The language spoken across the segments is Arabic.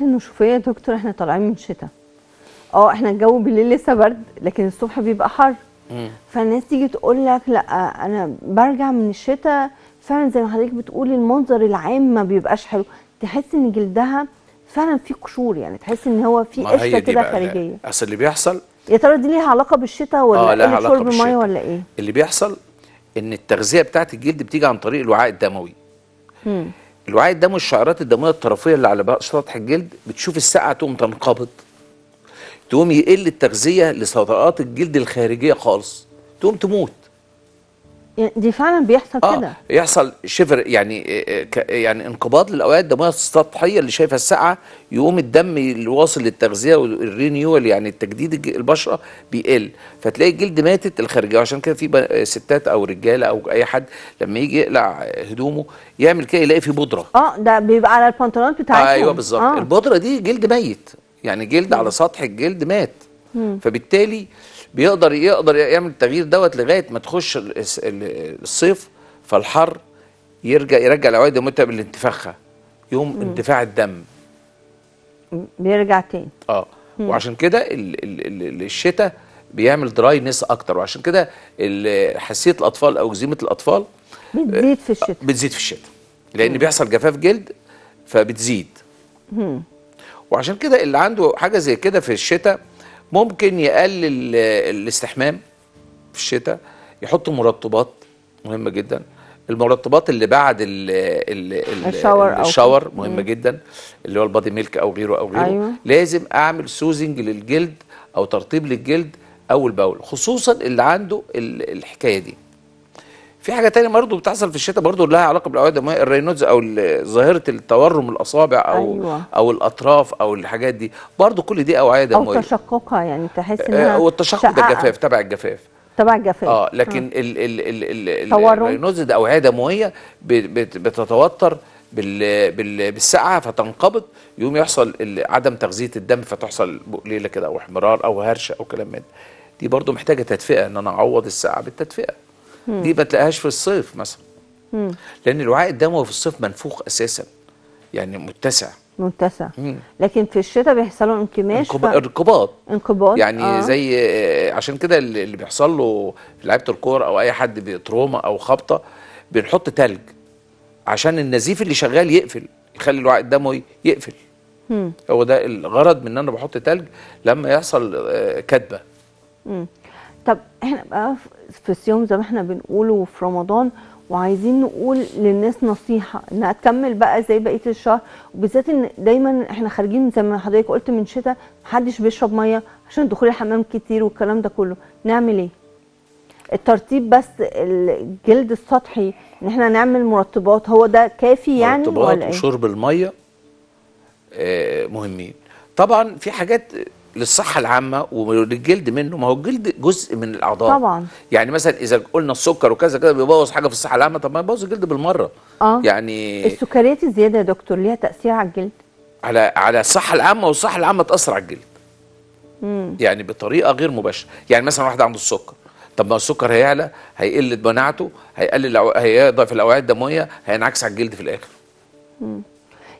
انه شوفي يا دكتور احنا طالعين من شتاء اه احنا الجو بالليل لسه برد لكن الصبح بيبقى حر فالناس تيجي تقول لك لا انا برجع من الشتاء فعلا زي ما حضرتك بتقولي المنظر العام ما بيبقاش حلو تحس ان جلدها فعلا في قشور يعني تحس ان هو في قشره كده خارجيه اصل اللي بيحصل يا ترى دي ليها علاقه بالشتاء ولا آه لها علاقه بالشتاء ولا ايه اللي بيحصل ان التغذيه بتاعت الجلد بتيجي عن طريق الوعاء الدموي مم. الوعي الدموي الشعيرات الدمويه الطرفيه اللي على سطح الجلد بتشوف السقعه تقوم تنقبض تقوم يقل التغذيه لصدقات الجلد الخارجيه خالص تقوم تموت يعني دي فعلا بيحصل آه كده يحصل شفر يعني آه، يعني انقباض للاوعيه الدمويه السطحيه اللي شايفها الساقعه يقوم الدم اللي واصل للتغذيه والرينيول يعني التجديد البشره بيقل فتلاقي الجلد ماتت الخارجيه وعشان كده في ستات او رجاله او اي حد لما يجي يقلع هدومه يعمل كده يلاقي فيه بودره اه ده بيبقى على البنطلونات بتاعته آه ايوه بالظبط آه. البودره دي جلد ميت يعني جلد على سطح الجلد مات فبالتالي بيقدر يقدر يعمل التغيير دوت لغايه ما تخش الصيف فالحر يرجع يرجع الاوعيه المتعب بالانتفاخه يوم مم. الدم بيرجع تاني اه مم. وعشان كده الشتاء بيعمل دراينس اكتر وعشان كده حساسيه الاطفال او جزيمه الاطفال بتزيد في آه، الشتاء بتزيد في الشتاء لان مم. بيحصل جفاف جلد فبتزيد مم. وعشان كده اللي عنده حاجه زي كده في الشتاء ممكن يقلل الاستحمام في الشتاء يحط مرطبات مهمه جدا المرطبات اللي بعد الـ الـ الشاور الشاور مهمه مم. جدا اللي هو البادي ميلك او غيره او غيره أيوة. لازم اعمل سوزنج للجلد او ترطيب للجلد اول باول خصوصا اللي عنده الحكايه دي في حاجه تانية برضه بتحصل في الشتاء برضه لها علاقه بالاوعيه الدمويه الرينودز او ظاهره التورم الاصابع او أيوة. او الاطراف او الحاجات دي برضه كل دي اوعيه دمويه او تشققها يعني تحس آه، انها آه والتشقق ده الجفاف تبع الجفاف تبع الجفاف آه،, اه لكن ال ال ال ال الرينودز ده اوعيه دمويه بتتوتر بال بال بالسقعه فتنقبض يقوم يحصل عدم تغذيه الدم فتحصل بقليله كده او احمرار او هرشه او كلام من دي برضه محتاجه تدفئه ان انا اعوض السقعه بالتدفئه دي ما تلاقيهاش في الصيف مثلا لان الوعاء الدموي في الصيف منفوخ اساسا يعني متسع متسع لكن في الشتاء بيحصل له انكماش انكب... ف... انقباض انقباض يعني آه. زي آه، عشان كده اللي بيحصل له لعيبه الكوره او اي حد بتروما او خبطه بنحط تلج عشان النزيف اللي شغال يقفل يخلي الوعاء الدموي يقفل مم. هو ده الغرض من ان انا بحط تلج لما يحصل آه، كدبه طب احنا بقى في الصيام زي ما احنا بنقوله وفي رمضان وعايزين نقول للناس نصيحه انها تكمل بقى زي بقيه الشهر وبالذات ان دايما احنا خارجين زي ما حضرتك قلت من شتاء محدش بيشرب ميه عشان دخول الحمام كتير والكلام ده كله نعمل ايه الترطيب بس الجلد السطحي ان احنا نعمل مرطبات هو ده كافي يعني مرطبات ولا ايه وشرب الميه آه، مهمين طبعا في حاجات للصحه العامه وللجلد منه ما هو الجلد جزء من الاعضاء طبعا يعني مثلا اذا قلنا السكر وكذا كذا بيبوظ حاجه في الصحه العامه طب ما يبوظ الجلد بالمره اه يعني السكريات الزياده يا دكتور ليها تاثير على الجلد على على الصحه العامه والصحه العامه تاثر على الجلد مم. يعني بطريقه غير مباشره يعني مثلا واحد عنده السكر طب ما السكر هيعلى هيقل مناعته هيقلل هيضعف الاوعيه الدمويه هينعكس على الجلد في الاخر مم.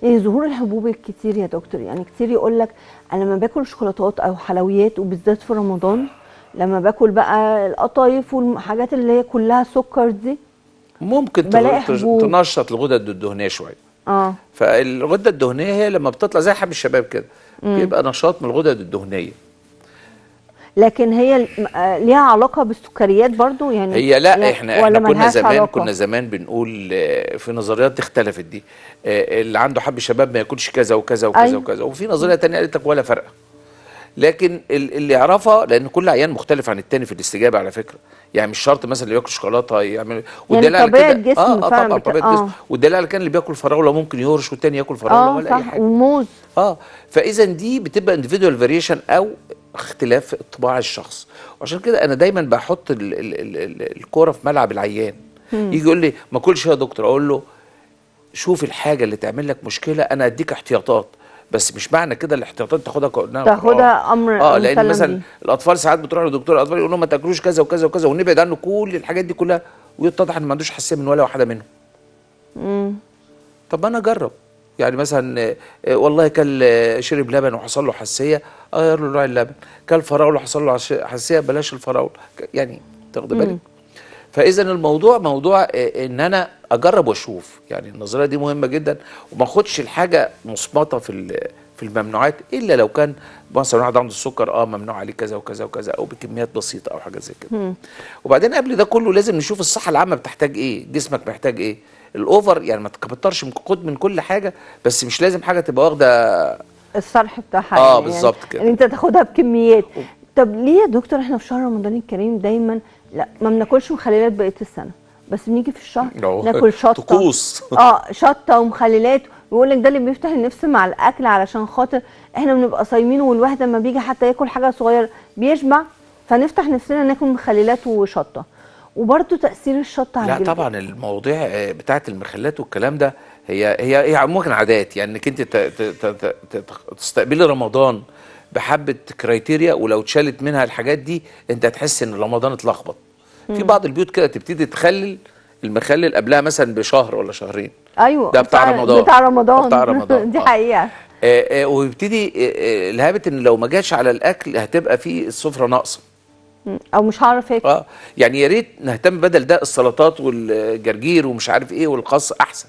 إيه ظهور الحبوب الكتير يا دكتور يعني كتير يقول لك انا لما باكل شوكولاتات او حلويات وبالذات في رمضان لما باكل بقى القطايف والحاجات اللي هي كلها سكر دي ممكن تنشط الغدد الدهنيه شويه اه فالغده الدهنيه هي لما بتطلع زي حب الشباب كده بيبقى نشاط من الغدد الدهنيه لكن هي آه، ليها علاقه بالسكريات برضو يعني هي لا, لا احنا, ولا احنا كنا زمان علاقة. كنا زمان بنقول آه، في نظريات اختلفت دي آه، اللي عنده حب شباب ما ياكلش كذا وكذا وكذا أي. أيوة. وكذا وفي نظريه ثانيه قالت لك ولا فرق لكن اللي يعرفها لان كل عيان مختلف عن التاني في الاستجابه على فكره يعني مش شرط مثلا اللي ياكل شوكولاته يعمل يعني والدليل يعني طبيعه الجسم اه, آه طبعا طبيعه الجسم آه. والدليل على كان اللي بياكل فراوله ممكن يهرش والتاني ياكل فراوله آه ولا صح. اي حاجه وموز اه فاذا دي بتبقى انديفيدوال فاريشن او اختلاف طباع الشخص وعشان كده انا دايما بحط الكوره في ملعب العيان يجي يقول لي ما كلش يا دكتور اقول له شوف الحاجه اللي تعمل لك مشكله انا اديك احتياطات بس مش معنى كده الاحتياطات تاخدها كانها نعم. تاخدها آه. امر اه لان مثلا دي. الاطفال ساعات بتروح لدكتور الاطفال يقول لهم ما تاكلوش كذا وكذا وكذا ونبعد عنه كل الحاجات دي كلها ويتضح ان ما عندوش حساسيه من ولا واحده منهم امم طب انا اجرب يعني مثلا آه، والله كل آه، شرب لبن وحصل له حساسيه غير له نوع اللبن كل فراوله حصل له حساسيه بلاش الفراوله يعني تاخد بالك فاذا الموضوع موضوع آه، ان انا اجرب واشوف يعني النظريه دي مهمه جدا وما اخدش الحاجه مصمطه في في الممنوعات الا لو كان مثلا واحد عنده السكر اه ممنوع عليه كذا وكذا وكذا او بكميات بسيطه او حاجه زي كده وبعدين قبل ده كله لازم نشوف الصحه العامه بتحتاج ايه جسمك محتاج ايه الاوفر يعني ما تكترش من قد من كل حاجه بس مش لازم حاجه تبقى واخده الصرح بتاعها اه يعني، بالظبط يعني كده يعني انت تاخدها بكميات طب ليه يا دكتور احنا في شهر رمضان الكريم دايما لا ما بناكلش مخللات بقيه السنه بس بنيجي في الشهر ناكل شطه طقوس اه شطه ومخللات ويقول لك ده اللي بيفتح النفس مع الاكل علشان خاطر احنا بنبقى صايمين والواحد لما بيجي حتى ياكل حاجه صغيره بيشبع فنفتح نفسنا ناكل مخللات وشطه وبرضه تاثير الشط على لا طبعا المواضيع آه، بتاعه المخلات والكلام ده هي هي هي ممكن عادات يعني انك انت تستقبلي رمضان بحبه كرايتيريا ولو اتشالت منها الحاجات دي انت هتحس ان رمضان اتلخبط في بعض البيوت كده تبتدي تخلل المخلل قبلها مثلا بشهر ولا شهرين ايوه ده بتاع رمضان بتاع رمضان بتاع رمضان دي آه. حقيقه آه آه ويبتدي آه, آه، الهابت ان لو ما جاش على الاكل هتبقى في السفره ناقصه او مش هعرف اكل اه يعني يا ريت نهتم بدل ده السلطات والجرجير ومش عارف ايه والقص احسن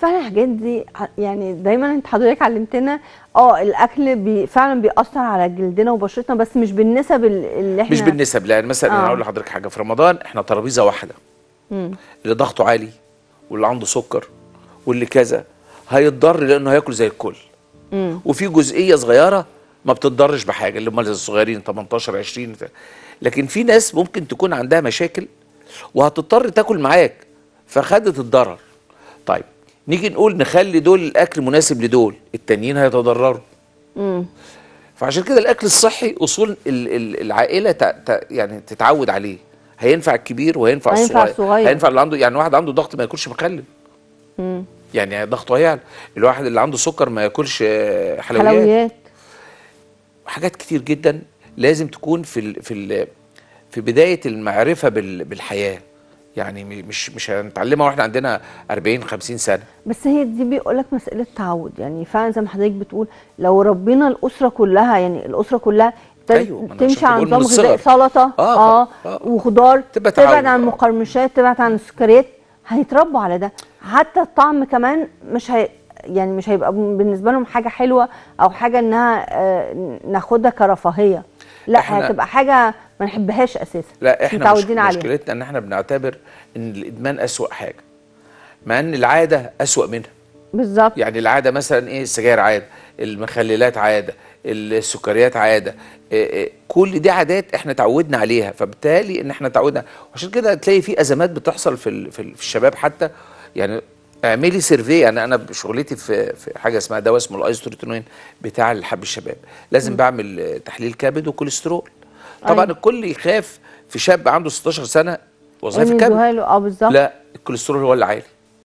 فعلا الحاجات دي يعني دايما انت حضرتك علمتنا اه الاكل بي فعلا بيأثر على جلدنا وبشرتنا بس مش بالنسب اللي احنا مش بالنسب لان يعني مثلا آه. انا هقول لحضرتك حاجه في رمضان احنا ترابيزه واحده مم. اللي ضغطه عالي واللي عنده سكر واللي كذا هيتضر لانه هياكل زي الكل مم. وفي جزئيه صغيره ما بتتضرش بحاجه اللي هم الصغيرين 18 20 لكن في ناس ممكن تكون عندها مشاكل وهتضطر تاكل معاك فخدت الضرر طيب نيجي نقول نخلي دول الاكل مناسب لدول التانيين هيتضرروا امم فعشان كده الاكل الصحي اصول العائله تـ تـ يعني تتعود عليه هينفع الكبير وهينفع الصغير. الصغير هينفع اللي عنده يعني واحد عنده ضغط ما ياكلش مخلل امم يعني ضغطه هيعلى الواحد اللي عنده سكر ما ياكلش آه، حلويات, حلويات. حاجات كتير جدا لازم تكون في الـ في الـ في بدايه المعرفه بالحياه يعني مش مش هنتعلمها واحنا عندنا 40 50 سنه بس هي دي بيقول لك مساله تعود يعني فعلا زي ما حضرتك بتقول لو ربينا الاسره كلها يعني الاسره كلها أيوة تمشي على نظام غذائي سلطه آه, آه, آه, وخضار تبعد عن المقرمشات آه. تبعد عن السكريات هيتربوا على ده حتى الطعم كمان مش هي يعني مش هيبقى بالنسبه لهم حاجه حلوه او حاجه انها آه، ناخدها كرفاهيه لا هتبقى حاجه ما نحبهاش اساسا لا احنا متعودين عليها مشكلتنا ان احنا بنعتبر ان الادمان اسوا حاجه مع ان العاده اسوا منها بالظبط يعني العاده مثلا ايه السجاير عاده المخللات عاده السكريات عاده إيه، إيه، كل دي عادات احنا تعودنا عليها فبالتالي ان احنا تعودنا عشان كده تلاقي في ازمات بتحصل في في الشباب حتى يعني اعملي سيرفي انا يعني انا شغلتي في في حاجه اسمها دواء اسمه الايزوتروتينين بتاع الحب الشباب لازم م. بعمل تحليل كبد وكوليسترول أيوة. طبعا أي. الكل يخاف في شاب عنده 16 سنه وظائف الكبد اه بالظبط لا الكوليسترول هو اللي عالي